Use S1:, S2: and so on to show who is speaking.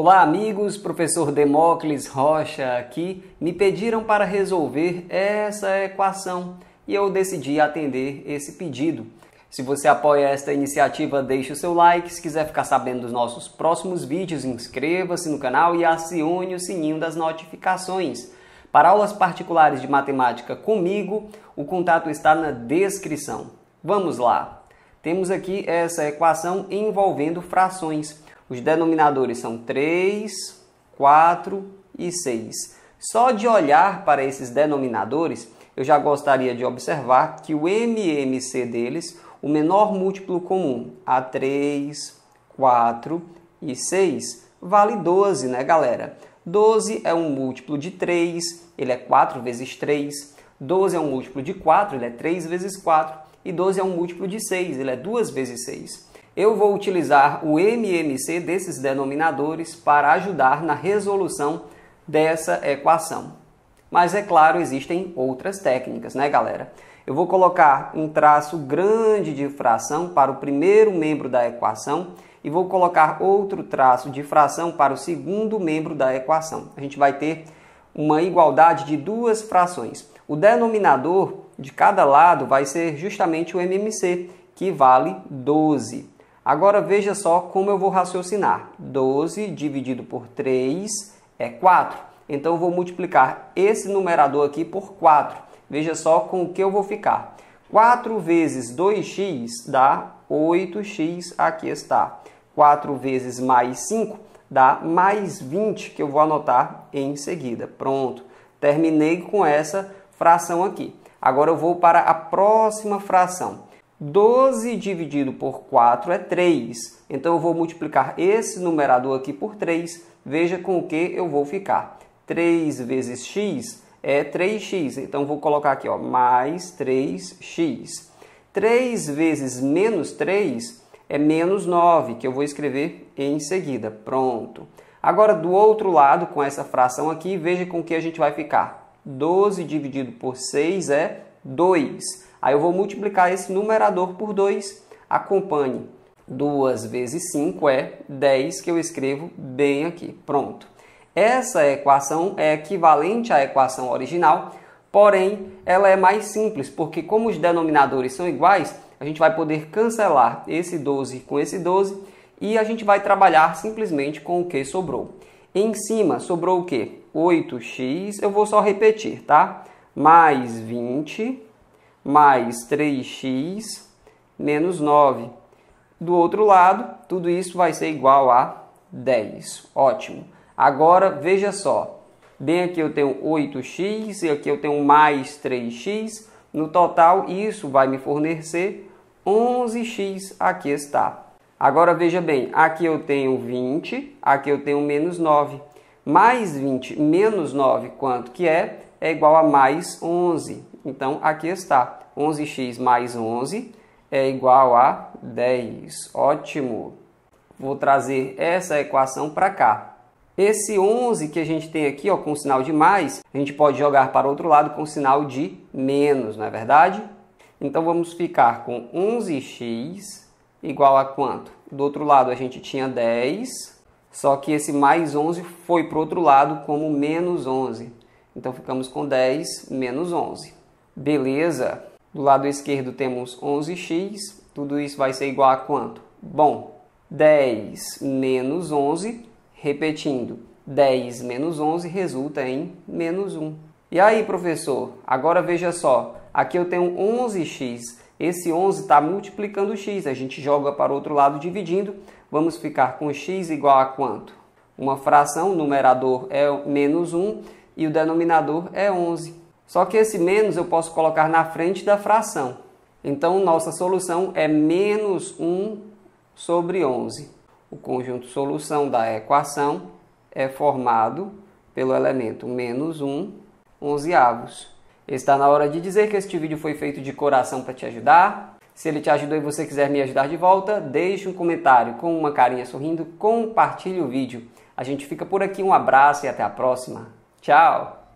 S1: Olá, amigos. Professor Demócles Rocha aqui. Me pediram para resolver essa equação e eu decidi atender esse pedido. Se você apoia esta iniciativa, deixe o seu like. Se quiser ficar sabendo dos nossos próximos vídeos, inscreva-se no canal e acione o sininho das notificações. Para aulas particulares de matemática comigo, o contato está na descrição. Vamos lá! Temos aqui essa equação envolvendo frações. Os denominadores são 3, 4 e 6. Só de olhar para esses denominadores, eu já gostaria de observar que o MMC deles, o menor múltiplo comum, A3, 4 e 6, vale 12, né, galera? 12 é um múltiplo de 3, ele é 4 vezes 3. 12 é um múltiplo de 4, ele é 3 vezes 4. E 12 é um múltiplo de 6, ele é 2 vezes 6 eu vou utilizar o MMC desses denominadores para ajudar na resolução dessa equação. Mas é claro, existem outras técnicas, né, galera? Eu vou colocar um traço grande de fração para o primeiro membro da equação e vou colocar outro traço de fração para o segundo membro da equação. A gente vai ter uma igualdade de duas frações. O denominador de cada lado vai ser justamente o MMC, que vale 12. Agora veja só como eu vou raciocinar. 12 dividido por 3 é 4. Então eu vou multiplicar esse numerador aqui por 4. Veja só com o que eu vou ficar. 4 vezes 2x dá 8x, aqui está. 4 vezes mais 5 dá mais 20, que eu vou anotar em seguida. Pronto, terminei com essa fração aqui. Agora eu vou para a próxima fração. 12 dividido por 4 é 3. Então eu vou multiplicar esse numerador aqui por 3. Veja com o que eu vou ficar. 3 vezes x é 3x. Então vou colocar aqui, ó, mais 3x. 3 vezes menos 3 é menos 9, que eu vou escrever em seguida. Pronto. Agora do outro lado, com essa fração aqui, veja com o que a gente vai ficar. 12 dividido por 6 é 2. Aí eu vou multiplicar esse numerador por 2, acompanhe 2 vezes 5 é 10, que eu escrevo bem aqui. Pronto. Essa equação é equivalente à equação original, porém ela é mais simples, porque como os denominadores são iguais, a gente vai poder cancelar esse 12 com esse 12 e a gente vai trabalhar simplesmente com o que sobrou. Em cima sobrou o quê? 8x, eu vou só repetir, tá? Mais 20 mais 3x menos 9. Do outro lado, tudo isso vai ser igual a 10. Ótimo. Agora, veja só. Bem aqui eu tenho 8x e aqui eu tenho mais 3x. No total, isso vai me fornecer 11x. Aqui está. Agora, veja bem. Aqui eu tenho 20, aqui eu tenho menos 9. Mais 20 menos 9, quanto que é? É igual a mais 11. Então, aqui está. 11x mais 11 é igual a 10. Ótimo! Vou trazer essa equação para cá. Esse 11 que a gente tem aqui ó, com sinal de mais, a gente pode jogar para o outro lado com sinal de menos, não é verdade? Então vamos ficar com 11x igual a quanto? Do outro lado a gente tinha 10, só que esse mais 11 foi para o outro lado como menos 11. Então ficamos com 10 menos 11. Beleza? Do lado esquerdo temos 11x, tudo isso vai ser igual a quanto? Bom, 10 menos 11, repetindo, 10 menos 11 resulta em menos 1. E aí, professor, agora veja só, aqui eu tenho 11x, esse 11 está multiplicando x, a gente joga para o outro lado dividindo, vamos ficar com x igual a quanto? Uma fração, o numerador é menos 1 e o denominador é 11. Só que esse menos eu posso colocar na frente da fração. Então, nossa solução é menos 1 sobre 11. O conjunto solução da equação é formado pelo elemento menos 1, 11 avos. Está na hora de dizer que este vídeo foi feito de coração para te ajudar. Se ele te ajudou e você quiser me ajudar de volta, deixe um comentário com uma carinha sorrindo, compartilhe o vídeo. A gente fica por aqui, um abraço e até a próxima. Tchau!